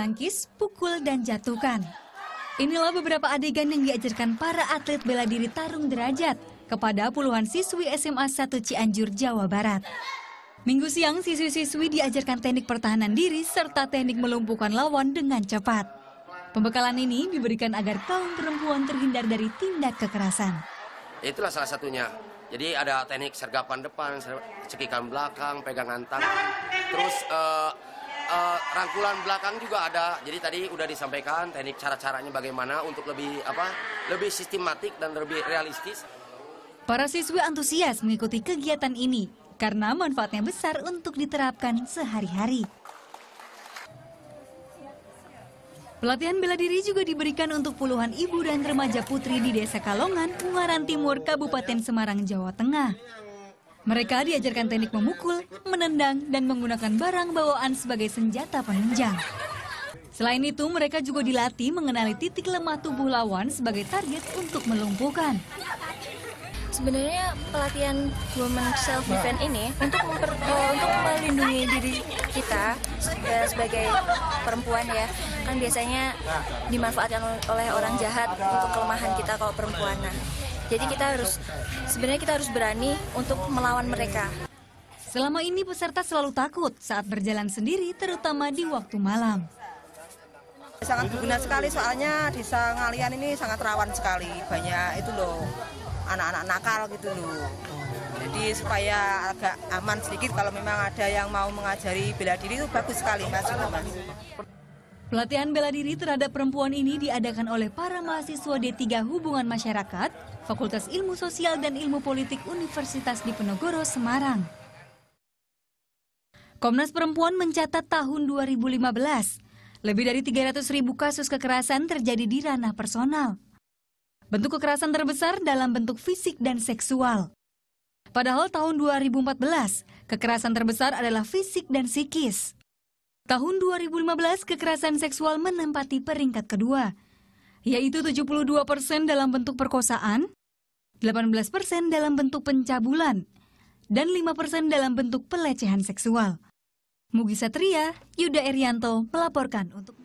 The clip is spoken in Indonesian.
tangkis, pukul, dan jatuhkan. Inilah beberapa adegan yang diajarkan para atlet bela diri tarung derajat kepada puluhan siswi SMA 1 Cianjur, Jawa Barat. Minggu siang, siswi-siswi diajarkan teknik pertahanan diri serta teknik melumpuhkan lawan dengan cepat. Pembekalan ini diberikan agar kaum perempuan terhindar dari tindak kekerasan. Itulah salah satunya. Jadi ada teknik sergapan depan, cekikan belakang, pegangan tangan, terus uh, uh, rangkulan belakang juga ada. Jadi tadi udah disampaikan teknik cara-caranya bagaimana untuk lebih apa? lebih sistematik dan lebih realistis. Para siswa antusias mengikuti kegiatan ini karena manfaatnya besar untuk diterapkan sehari-hari. Pelatihan bela diri juga diberikan untuk puluhan ibu dan remaja putri di Desa Kalongan, Ungaran Timur, Kabupaten Semarang, Jawa Tengah. Mereka diajarkan teknik memukul, menendang, dan menggunakan barang bawaan sebagai senjata penunjang. Selain itu, mereka juga dilatih mengenali titik lemah tubuh lawan sebagai target untuk melumpuhkan. Sebenarnya pelatihan women self defense ini untuk memper, eh, untuk melindungi diri kita eh, sebagai perempuan ya. Kan biasanya dimanfaatkan oleh orang jahat untuk kelemahan kita kalau perempuan. Nah, jadi kita harus sebenarnya kita harus berani untuk melawan mereka. Selama ini peserta selalu takut saat berjalan sendiri terutama di waktu malam. Sangat berguna sekali soalnya desa Ngalian ini sangat rawan sekali. Banyak itu loh anak-anak nakal gitu loh. Jadi supaya agak aman sedikit kalau memang ada yang mau mengajari bela diri itu bagus sekali Mas. mas. Pelatihan bela diri terhadap perempuan ini diadakan oleh para mahasiswa D3 Hubungan Masyarakat, Fakultas Ilmu Sosial dan Ilmu Politik Universitas Diponegoro, Semarang. Komnas Perempuan mencatat tahun 2015, lebih dari 300 ribu kasus kekerasan terjadi di ranah personal. Bentuk kekerasan terbesar dalam bentuk fisik dan seksual. Padahal tahun 2014, kekerasan terbesar adalah fisik dan psikis. Tahun 2015 kekerasan seksual menempati peringkat kedua, yaitu 72 persen dalam bentuk perkosaan, 18 persen dalam bentuk pencabulan, dan 5 persen dalam bentuk pelecehan seksual. Mugi Satria, Yuda Erianto melaporkan untuk